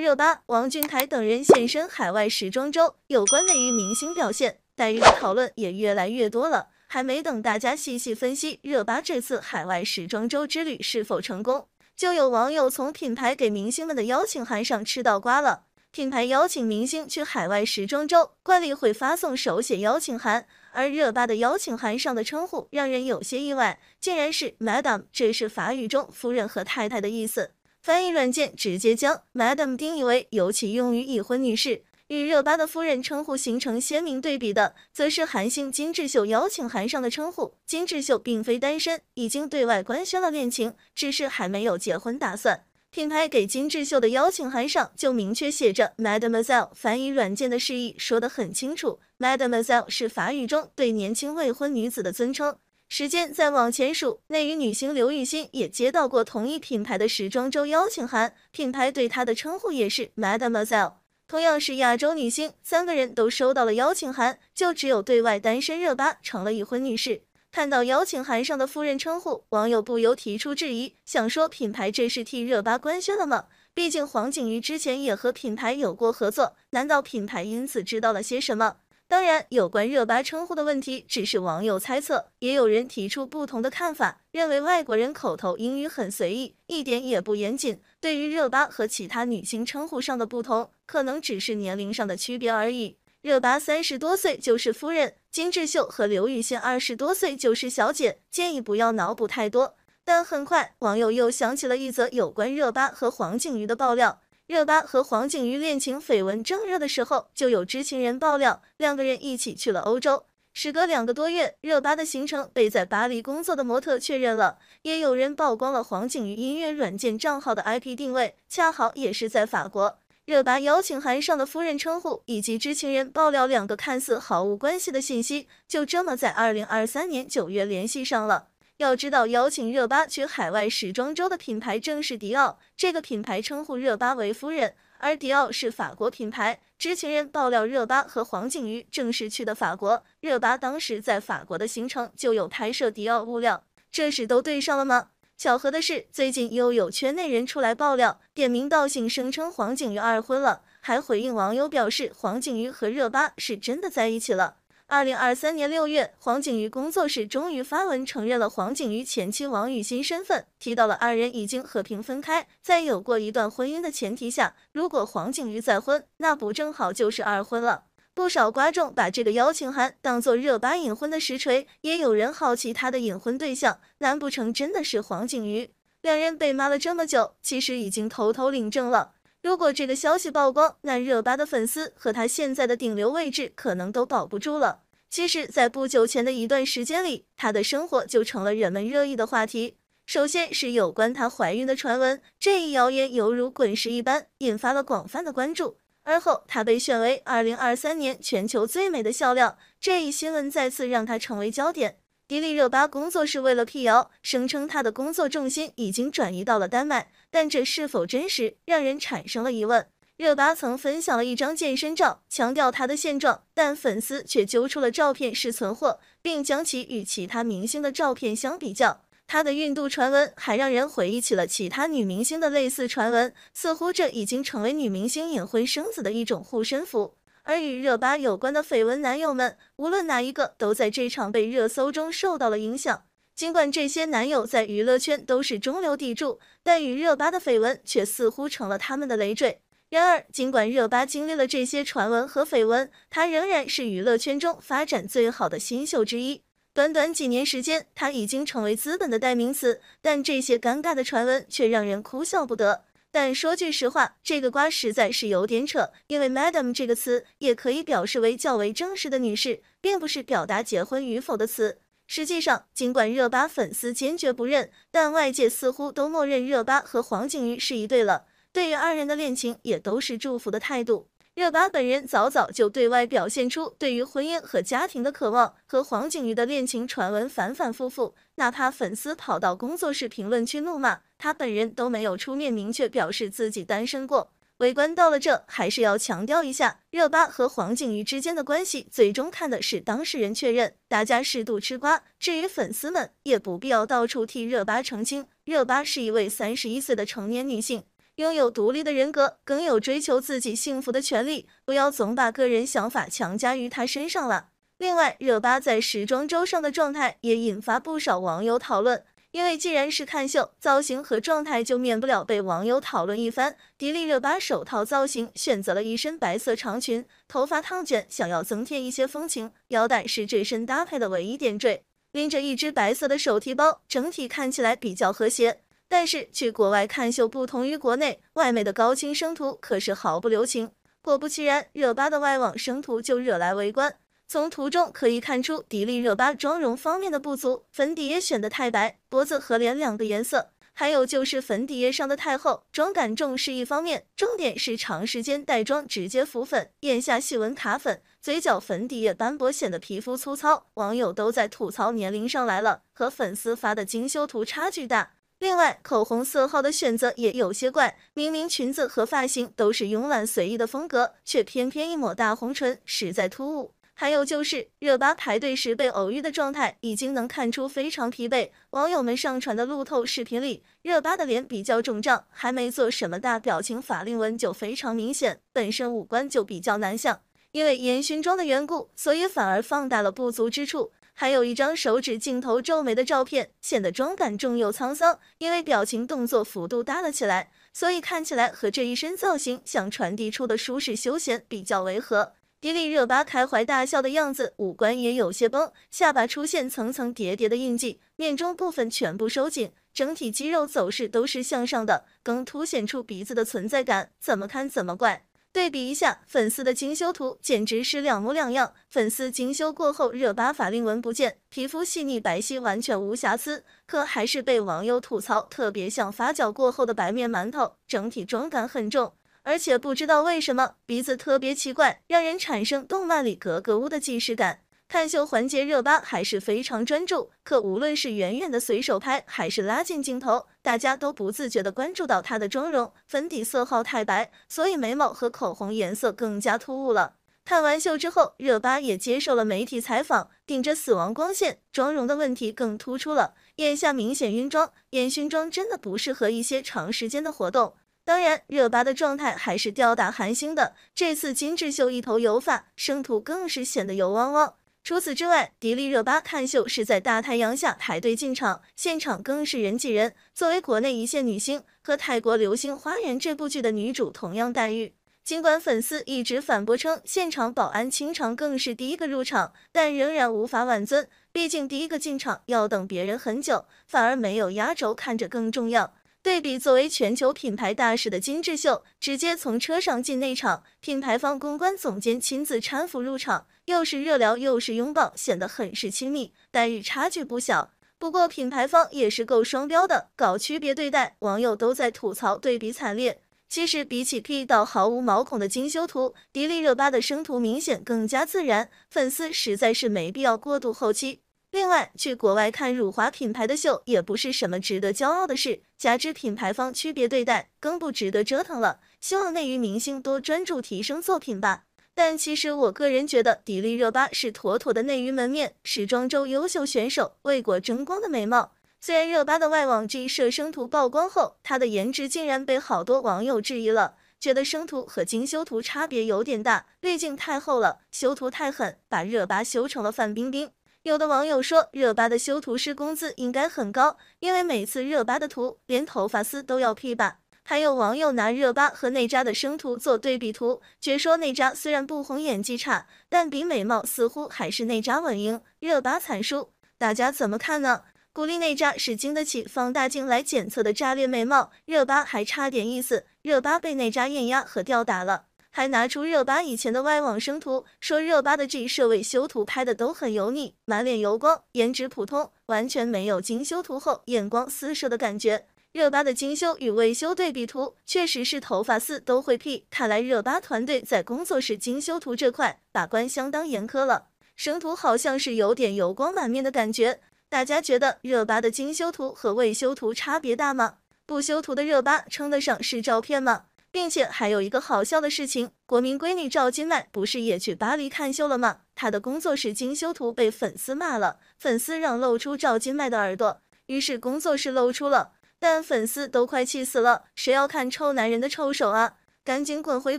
热巴、王俊凯等人现身海外时装周，有关内娱明星表现待遇的讨论也越来越多了。还没等大家细细分析热巴这次海外时装周之旅是否成功，就有网友从品牌给明星们的邀请函上吃到瓜了。品牌邀请明星去海外时装周，惯例会发送手写邀请函，而热巴的邀请函上的称呼让人有些意外，竟然是 Madam，这是法语中“夫人”和“太太”的意思。翻译软件直接将 madam 定义为尤其用于已婚女士，与热巴的夫人称呼形成鲜明对比的，则是韩星金智秀邀请函上的称呼。金智秀并非单身，已经对外官宣了恋情，只是还没有结婚打算。品牌给金智秀的邀请函上就明确写着 mademoiselle。翻译软件的释义说得很清楚，mademoiselle 是法语中对年轻未婚女子的尊称。时间再往前数，内娱女星刘雨昕也接到过同一品牌的时装周邀请函，品牌对她的称呼也是 Mademoiselle。同样是亚洲女星，三个人都收到了邀请函，就只有对外单身热巴成了已婚女士。看到邀请函上的夫人称呼，网友不由提出质疑，想说品牌这是替热巴官宣了吗？毕竟黄景瑜之前也和品牌有过合作，难道品牌因此知道了些什么？当然，有关热巴称呼的问题只是网友猜测，也有人提出不同的看法，认为外国人口头英语很随意，一点也不严谨。对于热巴和其他女星称呼上的不同，可能只是年龄上的区别而已。热巴三十多岁就是夫人，金智秀和刘雨欣二十多岁就是小姐。建议不要脑补太多。但很快，网友又想起了一则有关热巴和黄景瑜的爆料。热巴和黄景瑜恋情绯闻正热的时候，就有知情人爆料，两个人一起去了欧洲。时隔两个多月，热巴的行程被在巴黎工作的模特确认了，也有人曝光了黄景瑜音乐软件账号的 IP 定位，恰好也是在法国。热巴邀请函上的夫人称呼，以及知情人爆料两个看似毫无关系的信息，就这么在二零二三年九月联系上了。要知道邀请热巴去海外时装周的品牌正是迪奥，这个品牌称呼热巴为夫人，而迪奥是法国品牌。知情人爆料热巴和黄景瑜正式去的法国，热巴当时在法国的行程就有拍摄迪奥物料，这事都对上了吗？巧合的是，最近又有圈内人出来爆料，点名道姓声称黄景瑜二婚了，还回应网友表示黄景瑜和热巴是真的在一起了。二零二三年六月，黄景瑜工作室终于发文承认了黄景瑜前妻王雨欣身份，提到了二人已经和平分开，在有过一段婚姻的前提下，如果黄景瑜再婚，那不正好就是二婚了？不少观众把这个邀请函当作热巴隐婚的实锤，也有人好奇他的隐婚对象，难不成真的是黄景瑜？两人被骂了这么久，其实已经偷偷领证了。如果这个消息曝光，那热巴的粉丝和她现在的顶流位置可能都保不住了。其实，在不久前的一段时间里，她的生活就成了人们热议的话题。首先是有关她怀孕的传闻，这一谣言犹如滚石一般，引发了广泛的关注。而后，她被选为二零二三年全球最美的笑料，这一新闻再次让她成为焦点。迪丽热巴工作室为了辟谣，声称她的工作重心已经转移到了丹麦。但这是否真实，让人产生了疑问。热巴曾分享了一张健身照，强调她的现状，但粉丝却揪出了照片是存货，并将其与其他明星的照片相比较。她的孕肚传闻还让人回忆起了其他女明星的类似传闻，似乎这已经成为女明星隐婚生子的一种护身符。而与热巴有关的绯闻男友们，无论哪一个都在这场被热搜中受到了影响。尽管这些男友在娱乐圈都是中流砥柱，但与热巴的绯闻却似乎成了他们的累赘。然而，尽管热巴经历了这些传闻和绯闻，她仍然是娱乐圈中发展最好的新秀之一。短短几年时间，她已经成为资本的代名词。但这些尴尬的传闻却让人哭笑不得。但说句实话，这个瓜实在是有点扯，因为 Madam 这个词也可以表示为较为正式的女士，并不是表达结婚与否的词。实际上，尽管热巴粉丝坚决不认，但外界似乎都默认热巴和黄景瑜是一对了。对于二人的恋情，也都是祝福的态度。热巴本人早早就对外表现出对于婚姻和家庭的渴望，和黄景瑜的恋情传闻反反复复，哪怕粉丝跑到工作室评论区怒骂，他本人都没有出面明确表示自己单身过。围观到了这，还是要强调一下，热巴和黄景瑜之间的关系，最终看的是当事人确认。大家适度吃瓜，至于粉丝们，也不必要到处替热巴澄清。热巴是一位三十一岁的成年女性，拥有独立的人格，更有追求自己幸福的权利。不要总把个人想法强加于她身上了。另外，热巴在时装周上的状态也引发不少网友讨论。因为既然是看秀，造型和状态就免不了被网友讨论一番。迪丽热巴手套造型选择了一身白色长裙，头发烫卷，想要增添一些风情。腰带是这身搭配的唯一点缀，拎着一只白色的手提包，整体看起来比较和谐。但是去国外看秀不同于国内，外媒的高清生图可是毫不留情。果不其然，热巴的外网生图就惹来围观。从图中可以看出，迪丽热巴妆容方面的不足，粉底液选的太白，脖子和脸两个颜色，还有就是粉底液上的太厚，妆感重是一方面，重点是长时间带妆直接浮粉，眼下细纹卡粉，嘴角粉底液斑驳显得皮肤粗糙，网友都在吐槽年龄上来了，和粉丝发的精修图差距大。另外口红色号的选择也有些怪，明明裙子和发型都是慵懒随意的风格，却偏偏一抹大红唇，实在突兀。还有就是，热巴排队时被偶遇的状态，已经能看出非常疲惫。网友们上传的路透视频里，热巴的脸比较肿胀，还没做什么大表情，法令纹就非常明显。本身五官就比较难像，因为烟熏妆的缘故，所以反而放大了不足之处。还有一张手指镜头皱眉的照片，显得妆感重又沧桑。因为表情动作幅度大了起来，所以看起来和这一身造型想传递出的舒适休闲比较违和。迪丽热巴开怀大笑的样子，五官也有些崩，下巴出现层层叠叠的印记，面中部分全部收紧，整体肌肉走势都是向上的，更凸显出鼻子的存在感，怎么看怎么怪。对比一下粉丝的精修图，简直是两模两样。粉丝精修过后，热巴法令纹不见，皮肤细腻白皙，完全无瑕疵，可还是被网友吐槽特别像发酵过后的白面馒头，整体妆感很重。而且不知道为什么鼻子特别奇怪，让人产生动漫里格格巫的既视感。看秀环节，热巴还是非常专注，可无论是远远的随手拍，还是拉近镜头，大家都不自觉的关注到她的妆容。粉底色号太白，所以眉毛和口红颜色更加突兀了。看完秀之后，热巴也接受了媒体采访，顶着死亡光线，妆容的问题更突出了，眼下明显晕妆，烟熏妆真的不适合一些长时间的活动。当然，热巴的状态还是吊打韩星的。这次金智秀一头油发，生图更是显得油汪汪。除此之外，迪丽热巴看秀是在大太阳下排队进场，现场更是人挤人。作为国内一线女星，和泰国《流星花园》这部剧的女主同样待遇。尽管粉丝一直反驳称，现场保安清场更是第一个入场，但仍然无法挽尊。毕竟第一个进场要等别人很久，反而没有压轴看着更重要。对比作为全球品牌大使的金智秀，直接从车上进内场，品牌方公关总监亲自搀扶入场，又是热聊又是拥抱，显得很是亲密，待遇差距不小。不过品牌方也是够双标的，搞区别对待，网友都在吐槽对比惨烈。其实比起 P 到毫无毛孔的精修图，迪丽热巴的生图明显更加自然，粉丝实在是没必要过度后期。另外，去国外看辱华品牌的秀也不是什么值得骄傲的事，加之品牌方区别对待，更不值得折腾了。希望内娱明星多专注提升作品吧。但其实我个人觉得迪丽热巴是妥妥的内娱门面，时装周优秀选手，为国争光的美貌。虽然热巴的外网 G 社生图曝光后，她的颜值竟然被好多网友质疑了，觉得生图和精修图差别有点大，滤镜太厚了，修图太狠，把热巴修成了范冰冰。有的网友说，热巴的修图师工资应该很高，因为每次热巴的图连头发丝都要 P 吧。还有网友拿热巴和内扎的生图做对比图，却说内扎虽然不红，演技差，但比美貌似乎还是内扎稳赢，热巴惨输。大家怎么看呢？鼓励内扎是经得起放大镜来检测的炸裂美貌，热巴还差点意思，热巴被内扎艳压和吊打了。还拿出热巴以前的外网生图，说热巴的这设未修图拍的都很油腻，满脸油光，颜值普通，完全没有精修图后艳光四射的感觉。热巴的精修与未修对比图确实是头发丝都会 P，看来热巴团队在工作室精修图这块把关相当严苛了。生图好像是有点油光满面的感觉，大家觉得热巴的精修图和未修图差别大吗？不修图的热巴称得上是照片吗？并且还有一个好笑的事情，国民闺女赵今麦不是也去巴黎看秀了吗？她的工作室精修图被粉丝骂了，粉丝让露出赵今麦的耳朵，于是工作室露出了，但粉丝都快气死了，谁要看臭男人的臭手啊？赶紧滚回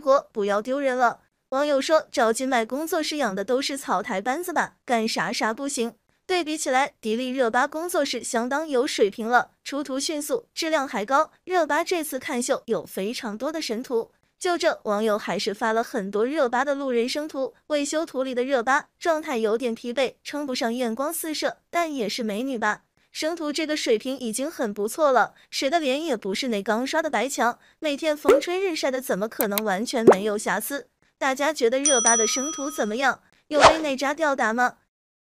国，不要丢人了。网友说赵今麦工作室养的都是草台班子吧，干啥啥不行。对比起来，迪丽热巴工作室相当有水平了，出图迅速，质量还高。热巴这次看秀有非常多的神图，就这，网友还是发了很多热巴的路人生图，未修图里的热巴状态有点疲惫，称不上艳光四射，但也是美女吧。生图这个水平已经很不错了，谁的脸也不是那刚刷的白墙，每天风吹日晒的，怎么可能完全没有瑕疵？大家觉得热巴的生图怎么样？有被内扎吊打吗？